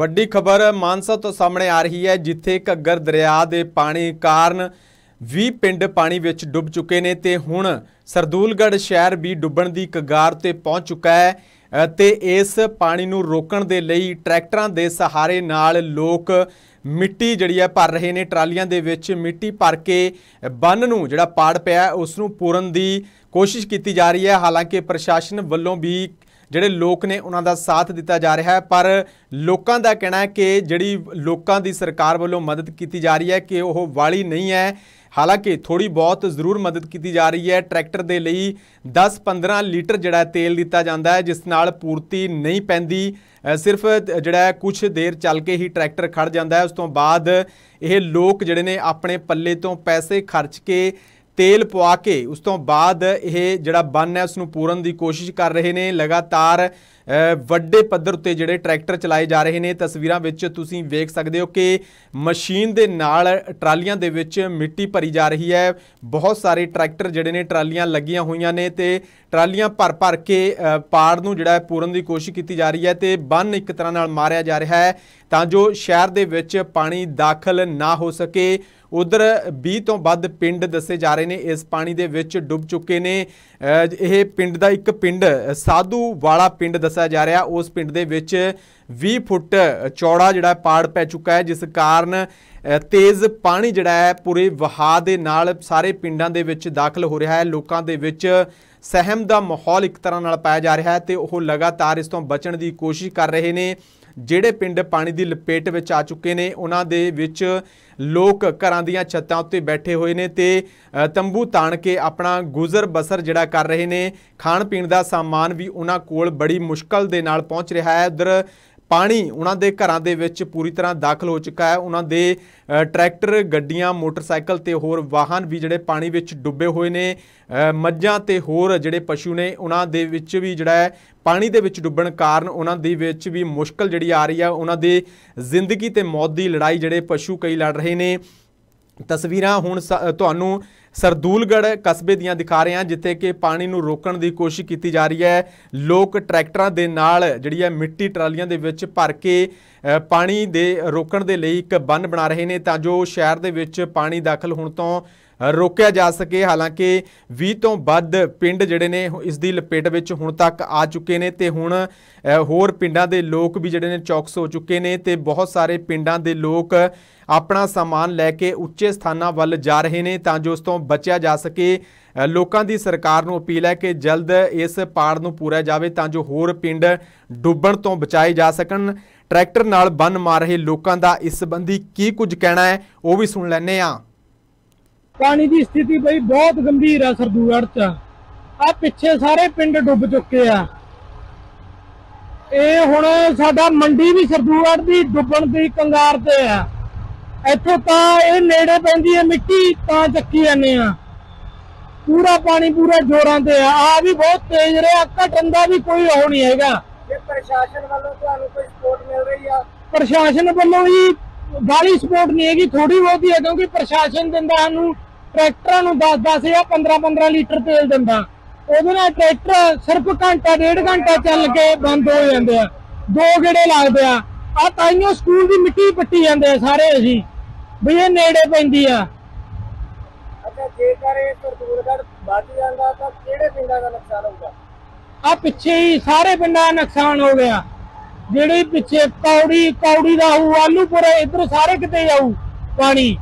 ਵੱਡੀ ਖਬਰ ਮਾਨਸਾ ਤੋਂ ਸਾਹਮਣੇ ਆ ਰਹੀ ਹੈ ਜਿੱਥੇ ਘੱਗਰ ਦਰਿਆ ਦੇ ਪਾਣੀ ਕਾਰਨ 20 ਪਿੰਡ ਪਾਣੀ ਵਿੱਚ ਡੁੱਬ ਚੁੱਕੇ ਨੇ ਤੇ ਹੁਣ ਸਰਦੂਲਗੜ ਸ਼ਹਿਰ ਵੀ ਡੁੱਬਣ ਦੀ ਕਗਾਰ ਤੇ ਪਹੁੰਚ ਚੁੱਕਾ ਹੈ ਤੇ ਇਸ ਪਾਣੀ ਨੂੰ ਰੋਕਣ ਦੇ ਲਈ ਟਰੈਕਟਰਾਂ ਦੇ ਸਹਾਰੇ ਨਾਲ ਲੋਕ ਮਿੱਟੀ ਜਿਹੜੀ ਹੈ ਭਰ ਰਹੇ ਨੇ ਟਰਾਲੀਆਂ ਦੇ ਵਿੱਚ ਮਿੱਟੀ ਭਰ ਕੇ ਬੰਨ ਨੂੰ ਜਿਹੜਾ ਪਾੜ ਪਿਆ ਉਸ ਨੂੰ ਪੂਰਨ ਦੀ ਕੋਸ਼ਿਸ਼ ਕੀਤੀ ਜਾ ਰਹੀ ਹੈ ਹਾਲਾਂਕਿ ਪ੍ਰਸ਼ਾਸਨ ਵੱਲੋਂ ਵੀ ਜਿਹੜੇ ਲੋਕ ਨੇ ਉਹਨਾਂ ਦਾ ਸਾਥ ਦਿੱਤਾ ਜਾ ਰਿਹਾ ਹੈ ਪਰ ਲੋਕਾਂ ਦਾ ਕਹਿਣਾ ਹੈ ਕਿ ਜਿਹੜੀ ਲੋਕਾਂ ਦੀ ਸਰਕਾਰ ਵੱਲੋਂ ਮਦਦ ਕੀਤੀ ਜਾ ਰਹੀ ਹੈ ਕਿ ਉਹ ਵਾਲੀ ਨਹੀਂ ਹੈ ਹਾਲਾਂਕਿ ਥੋੜੀ ਬਹੁਤ ਜ਼ਰੂਰ ਮਦਦ ਕੀਤੀ ਜਾ ਰਹੀ ਹੈ ਟਰੈਕਟਰ ਦੇ ਲਈ 10-15 ਲੀਟਰ ਜਿਹੜਾ ਤੇਲ ਦਿੱਤਾ ਜਾਂਦਾ ਹੈ ਜਿਸ ਨਾਲ ਪੂਰਤੀ ਨਹੀਂ ਪੈਂਦੀ ਸਿਰਫ ਜਿਹੜਾ ਕੁਝ ਦੇਰ ਚੱਲ ਕੇ ਹੀ ਟਰੈਕਟਰ ਖੜ ਜਾਂਦਾ ਹੈ ਉਸ ਤੋਂ ਬਾਅਦ ਇਹ ਲੋਕ ਜਿਹੜੇ ਨੇ ਆਪਣੇ ਪੱਲੇ ਤੋਂ ਪੈਸੇ ਖਰਚ ਕੇ ਤੇਲ ਪਵਾ ਕੇ ਉਸ ਤੋਂ ਬਾਅਦ ਇਹ ਜਿਹੜਾ ਬੰਨ ਹੈ ਉਸ ਨੂੰ ਪੂਰਨ ਦੀ ਕੋਸ਼ਿਸ਼ ਕਰ ਰਹੇ ਨੇ ਲਗਾਤਾਰ ਵੱਡੇ ਪੱਧਰ ਉੱਤੇ ਜਿਹੜੇ ਟਰੈਕਟਰ ਚਲਾਏ ਜਾ ਰਹੇ ਨੇ ਤਸਵੀਰਾਂ ਵਿੱਚ ਤੁਸੀਂ ਵੇਖ ਸਕਦੇ ਹੋ ਕਿ ਮਸ਼ੀਨ ਦੇ ਨਾਲ ਟਰਾਲੀਆਂ ਦੇ ਵਿੱਚ ਮਿੱਟੀ ਭਰੀ ਜਾ ਰਹੀ ਹੈ ਬਹੁਤ ਸਾਰੇ ਟਰੈਕਟਰ ਜਿਹੜੇ ਨੇ ਟਰਾਲੀਆਂ ਲੱਗੀਆਂ ਹੋਈਆਂ ਨੇ ਤੇ ਟਰਾਲੀਆਂ ਭਰ ਭਰ ਕੇ ਪਾੜ ਨੂੰ ਜਿਹੜਾ ਹੈ ਪੂਰਨ ਦੀ ਕੋਸ਼ਿਸ਼ ਕੀਤੀ ਜਾ ਰਹੀ ਹੈ ਤੇ ਬੰਨ ਇੱਕ ਤਰ੍ਹਾਂ ਨਾਲ ਮਾਰਿਆ ਜਾ ਰਿਹਾ ਹੈ ਤਾਂ ਜੋ ਸ਼ਹਿਰ ਦੇ ਵਿੱਚ ਪਾਣੀ ਦਾਖਲ ਨਾ ਹੋ ਸਕੇ ਉਧਰ 20 ਤੋਂ ਵੱਧ ਪਿੰਡ ਦੱਸੇ ਜਾ ਰਹੇ ਨੇ ਇਸ ਪਾਣੀ ਦੇ ਵਿੱਚ ਡੁੱਬ ਚੁੱਕੇ ਨੇ ਇਹ ਪਿੰਡ ਦਾ ਇੱਕ ਪਿੰਡ ਸਾਧੂ ਵਾਲਾ ਪਿੰਡ ਦੱਸ ਦੱਸਿਆ ਜਾ ਰਿਹਾ ਉਸ ਪਿੰਡ ਦੇ ਵਿੱਚ 20 ਫੁੱਟ ਚੌੜਾ ਜਿਹੜਾ ਪਾੜ ਪੈ ਚੁੱਕਾ ਹੈ ਜਿਸ ਕਾਰਨ ਤੇਜ਼ ਪਾਣੀ ਜਿਹੜਾ ਹੈ ਪੂਰੇ ਵਹਾ ਦੇ ਨਾਲ ਸਾਰੇ ਪਿੰਡਾਂ ਦੇ ਵਿੱਚ ਦਾਖਲ ਹੋ ਰਿਹਾ ਹੈ ਲੋਕਾਂ ਦੇ ਵਿੱਚ ਸਹਿਮ ਦਾ ਮਾਹੌਲ ਇੱਕ ਤਰ੍ਹਾਂ ਨਾਲ ਪਾਇਆ ਜਾ ਰਿਹਾ ਹੈ ਤੇ ਉਹ ਲਗਾਤਾਰ ਇਸ ਤੋਂ ਬਚਣ ਦੀ ਕੋਸ਼ਿਸ਼ ਕਰ ਰਹੇ ਨੇ ਜਿਹੜੇ ਪਿੰਡ ਪਾਣੀ ਦੀ ਲਪੇਟ ਵਿੱਚ ਆ ਚੁੱਕੇ ਨੇ ਉਹਨਾਂ ਦੇ ਵਿੱਚ ਲੋਕ ਘਰਾਂ ਦੀਆਂ ਛੱਤਾਂ ਉੱਤੇ ਬੈਠੇ ਹੋਏ ਨੇ ਤੇ ਤੰਬੂ ਤਾਣ ਕੇ ਆਪਣਾ ਗੁਜ਼ਰ ਬਸਰ ਜਿਹੜਾ ਕਰ ਰਹੇ ਨੇ ਖਾਣ ਪੀਣ ਦਾ ਸਾਮਾਨ ਵੀ ਉਹਨਾਂ ਕੋਲ ਬੜੀ ਮੁਸ਼ਕਲ ਦੇ ਨਾਲ ਪਹੁੰਚ ਰਿਹਾ ਹੈ ਉਧਰ ਪਾਣੀ ਉਹਨਾਂ ਦੇ ਘਰਾਂ ਦੇ ਵਿੱਚ ਪੂਰੀ ਤਰ੍ਹਾਂ ਦਾਖਲ ਹੋ ਚੁੱਕਾ ਹੈ ਉਹਨਾਂ ਦੇ ਟਰੈਕਟਰ ਗੱਡੀਆਂ ਮੋਟਰਸਾਈਕਲ ਤੇ ਹੋਰ ਵਾਹਨ ਵੀ ਜਿਹੜੇ ਪਾਣੀ ਵਿੱਚ ਡੁੱਬੇ ਹੋਏ ਨੇ ਮੱਝਾਂ ਤੇ ਹੋਰ ਜਿਹੜੇ ਪਸ਼ੂ ਨੇ ਉਹਨਾਂ ਦੇ ਵਿੱਚ ਵੀ ਜਿਹੜਾ ਹੈ ਪਾਣੀ ਦੇ ਵਿੱਚ ਡੁੱਬਣ ਕਾਰਨ ਉਹਨਾਂ ਦੇ ਵਿੱਚ ਵੀ ਮੁਸ਼ਕਲ ਜਿਹੜੀ ਆ ਰਹੀ ਹੈ ਉਹਨਾਂ ਦੇ ਜ਼ਿੰਦਗੀ ਤੇ ਮੌਤ ਦੀ ਲੜਾਈ ਜਿਹੜੇ ਪਸ਼ੂ ਕਈ ਲੜ ਰਹੇ ਨੇ ਤਸਵੀਰਾਂ ਹੁਣ ਤੁਹਾਨੂੰ ਸਰਦੂਲਗੜ੍ਹ ਕਸਬੇ ਦੀਆਂ ਦਿਖਾ ਰਹੇ ਹਾਂ ਜਿੱਥੇ ਕਿ ਪਾਣੀ ਨੂੰ ਰੋਕਣ ਦੀ ਕੋਸ਼ਿਸ਼ ਕੀਤੀ ਜਾ ਰਹੀ ਹੈ ਲੋਕ ਟਰੈਕਟਰਾਂ ਦੇ ਨਾਲ ਜਿਹੜੀ ਹੈ ਮਿੱਟੀ ਟਰਾਲੀਆਂ ਦੇ ਵਿੱਚ ਭਰ ਕੇ ਪਾਣੀ ਦੇ ਰੋਕਣ ਦੇ ਲਈ ਇੱਕ ਬੰਨ ਬਣਾ ਰਹੇ ਨੇ ਤਾਂ ਜੋ ਸ਼ਹਿਰ ਦੇ ਵਿੱਚ ਪਾਣੀ ਦਾਖਲ ਹੋਣ ਤੋਂ ਰੋਕਿਆ ਜਾ ਸਕੇ ਹਾਲਾਂਕਿ 20 ਤੋਂ ਵੱਧ ਪਿੰਡ ਜਿਹੜੇ ਨੇ ਇਸ ਦੀ ਲਪੇਟ ਵਿੱਚ ਹੁਣ ਤੱਕ ਆ ਚੁੱਕੇ ਨੇ ਤੇ ਹੁਣ ਹੋਰ ਪਿੰਡਾਂ ਦੇ ਲੋਕ ਵੀ ਜਿਹੜੇ ਨੇ ਚੌਕਸ ਹੋ ਚੁੱਕੇ ਨੇ ਤੇ ਬਹੁਤ ਸਾਰੇ ਪਿੰਡਾਂ ਦੇ ਲੋਕ ਆਪਣਾ ਸਮਾਨ ਲੈ ਕੇ ਉੱਚੇ ਸਥਾਨਾਂ ਵੱਲ ਜਾ ਰਹੇ ਨੇ ਤਾਂ ਜੋ ਉਸ ਤੋਂ ਬਚਿਆ ਜਾ ਸਕੇ ਲੋਕਾਂ ਦੀ ਸਰਕਾਰ ਨੂੰ ਅਪੀਲ ਹੈ ਕਿ ਜਲਦ ਇਸ ਪਾੜ ਨੂੰ ਪੂਰਾ ਜਾਵੇ ਤਾਂ ਜੋ ਹੋਰ ਪਿੰਡ ਡੁੱਬਣ ਤੋਂ ਬਚਾਏ ਜਾ ਸਕਣ ਟਰੈਕਟਰ ਨਾਲ ਬੰਨ ਮਾਰ ਰਹੇ ਲੋਕਾਂ ਦਾ ਇਸ ਸੰਬੰਧੀ ਕੀ ਕੁਝ ਕਹਿਣਾ ਹੈ ਉਹ ਵੀ ਸੁਣ ਲੈਣੇ ਆ ਪਾਣੀ ਦੀ ਸਥਿਤੀ ਬਈ ਬਹੁਤ ਗੰਭੀਰ ਆ ਸਰਦੂਗੜ ਚ ਆ ਪਿੱਛੇ ਸਾਰੇ ਪਿੰਡ ਡੁੱਬ ਚੁੱਕੇ ਆ ਇਹ ਹੁਣ ਸਾਡਾ ਮੰਡੀ ਵੀ ਸਰਦੂਗੜ ਦੀ ਡੁੱਬਣ ਦੀ ਕੰਗਾਰ ਤੇ ਆ ਇੱਥੋਂ ਤਾਂ ਇਹ ਨੇੜੇ ਪੈਂਦੀ ਹੈ ਮਿੱਟੀ ਤਾਂ ਚੱਕੀ ਜਾਂਦੇ ਆ ਪੂਰਾ ਪਾਣੀ ਪੂਰਾ ਜੋਰਾਂ ਤੇ ਆ ਆ ਵੀ ਬਹੁਤ ਤੇਜ਼ ਰਿਹਾ ਘਟੰਦਾ ਵੀ ਕੋਈ ਹੋ ਨਹੀਂ ਹੈਗਾ ਇਹ ਪ੍ਰਸ਼ਾਸਨ ਵੱਲੋਂ ਤੁਹਾਨੂੰ ਕੋਈ ਸਪੋਰਟ ਮਿਲ ਰਹੀ ਆ ਪ੍ਰਸ਼ਾਸਨ ਵੱਲੋਂ ਵੀ ਬਾਲੀ ਸਪੋਰਟ ਨਹੀਂ ਹੈਗੀ ਥੋੜੀ ਬਹੁਤੀ ਹੈ ਕਿਉਂਕਿ ਪ੍ਰਸ਼ਾਸਨ ਦਿੰਦਾ ਸਾਨੂੰ ਟਰੈਕਟਰਾਂ ਨੂੰ 10-10 ਜਾਂ 15-15 ਲੀਟਰ ਤੇਲ ਦਿੰਦਾ ਉਹਦੇ ਨਾਲ ਟਰੈਕਟਰ ਸਿਰਫ ਘੰਟਾ ਡੇਢ ਘੰਟਾ ਚੱਲ ਕੇ ਬੰਦ ਹੋ ਜਾਂਦੇ ਆ ਦੋ ਗੇੜੇ ਲੱਗਦੇ ਆ ਆ ਤਾਈਓ ਸਕੂਲ ਦੀ ਮਿੱਟੀ ਪੱਟੀ ਜਾਂਦੇ ਆ ਸਾਰੇ ਅਸੀਂ ਵੀ ਇਹ ਨੇੜੇ ਪੈਂਦੀ ਆ ਜਾਂਦਾ ਤਾਂ ਕਿਹੜੇ ਪਿੰਡਾਂ ਦਾ ਨੁਕਸਾਨ ਹੋਊਗਾ ਆ ਪਿੱਛੇ ਹੀ ਸਾਰੇ ਪਿੰਡਾਂ ਦਾ ਨੁਕਸਾਨ ਹੋ ਗਿਆ ਜਿਹੜੀ ਪਿੱਛੇ ਕੌੜੀ ਕੌੜੀ ਦਾ ਹੂ ਆਲੂਪੁਰੇ ਇਧਰ ਸਾਰੇ ਕਿਤੇ ਜਾਊ ਪਾਣੀ